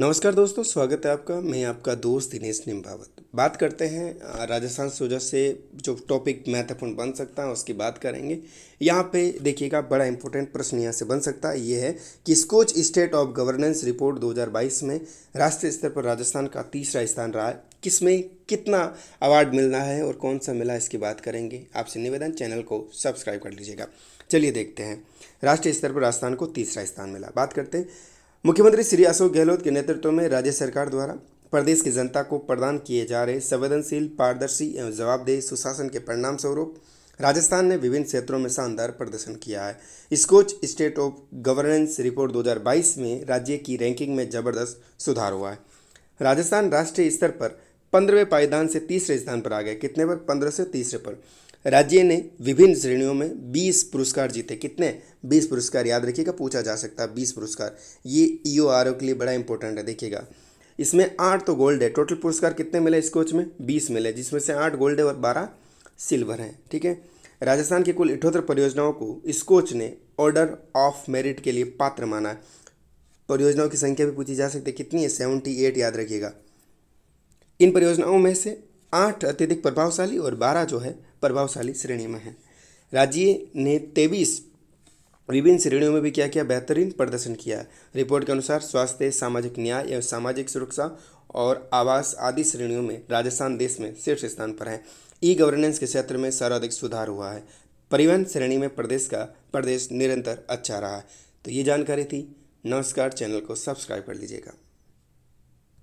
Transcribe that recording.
नमस्कार दोस्तों स्वागत है आपका मैं आपका दोस्त दिनेश निम्बावत बात करते हैं राजस्थान सोजा से जो टॉपिक महत्वपूर्ण बन सकता है उसकी बात करेंगे यहाँ पे देखिएगा बड़ा इंपॉर्टेंट प्रश्न यहाँ से बन सकता है ये है कि Skoch state of governance report 2022 में राष्ट्रीय स्तर पर राजस्थान का तीसरा स्थान रहा है किसमें कितना अवार्ड मिलना है और कौन सा मिला इसकी बात करेंगे आपसे निवेदन चैनल को सब्सक्राइब कर लीजिएगा चलिए देखते हैं राष्ट्रीय स्तर पर राजस्थान को तीसरा स्थान मिला बात करते हैं मुख्यमंत्री श्री अशोक गहलोत के नेतृत्व में राज्य सरकार द्वारा प्रदेश की जनता को प्रदान किए जा रहे संवेदनशील पारदर्शी एवं जवाबदेह सुशासन के परिणाम स्वरूप राजस्थान ने विभिन्न क्षेत्रों में शानदार प्रदर्शन किया है Skoch state of governance report 2022 में राज्य की रैंकिंग में जबरदस्त सुधार हुआ है राजस्थान राष्ट्रीय स्तर पर पंद्रहवें पायदान से तीसरे स्थान पर आ गए कितने पर पंद्रह से तीसरे पर राज्य ने विभिन्न श्रेणियों में 20 पुरस्कार जीते कितने 20 पुरस्कार याद रखिएगा पूछा जा सकता है 20 पुरस्कार ये ई के लिए बड़ा इंपॉर्टेंट है देखिएगा इसमें आठ तो गोल्ड है टोटल पुरस्कार कितने मिले इस कोच में बीस मिले जिसमें से आठ गोल्ड है और बारह सिल्वर हैं ठीक है राजस्थान की कुल इठोत्तर परियोजनाओं को इस कोच ने ऑर्डर ऑफ मेरिट के लिए पात्र माना है परियोजनाओं की संख्या भी पूछी जा सकती है कितनी है सेवेंटी एट याद रखिएगा इन परियोजनाओं में से आठ अत्यधिक प्रभावशाली और बारह जो है प्रभावशाली श्रेणी में है राज्य ने तेईस विभिन्न श्रेणियों में भी क्या किया बेहतरीन प्रदर्शन किया रिपोर्ट के अनुसार स्वास्थ्य सामाजिक न्याय एवं सामाजिक सुरक्षा और आवास आदि श्रेणियों में राजस्थान देश में शीर्ष स्थान पर है ई गवर्नेंस के क्षेत्र में सर्वाधिक सुधार हुआ है परिवहन श्रेणी में प्रदेश का प्रदेश निरंतर अच्छा रहा है तो ये जानकारी थी नमस्कार चैनल को सब्सक्राइब कर लीजिएगा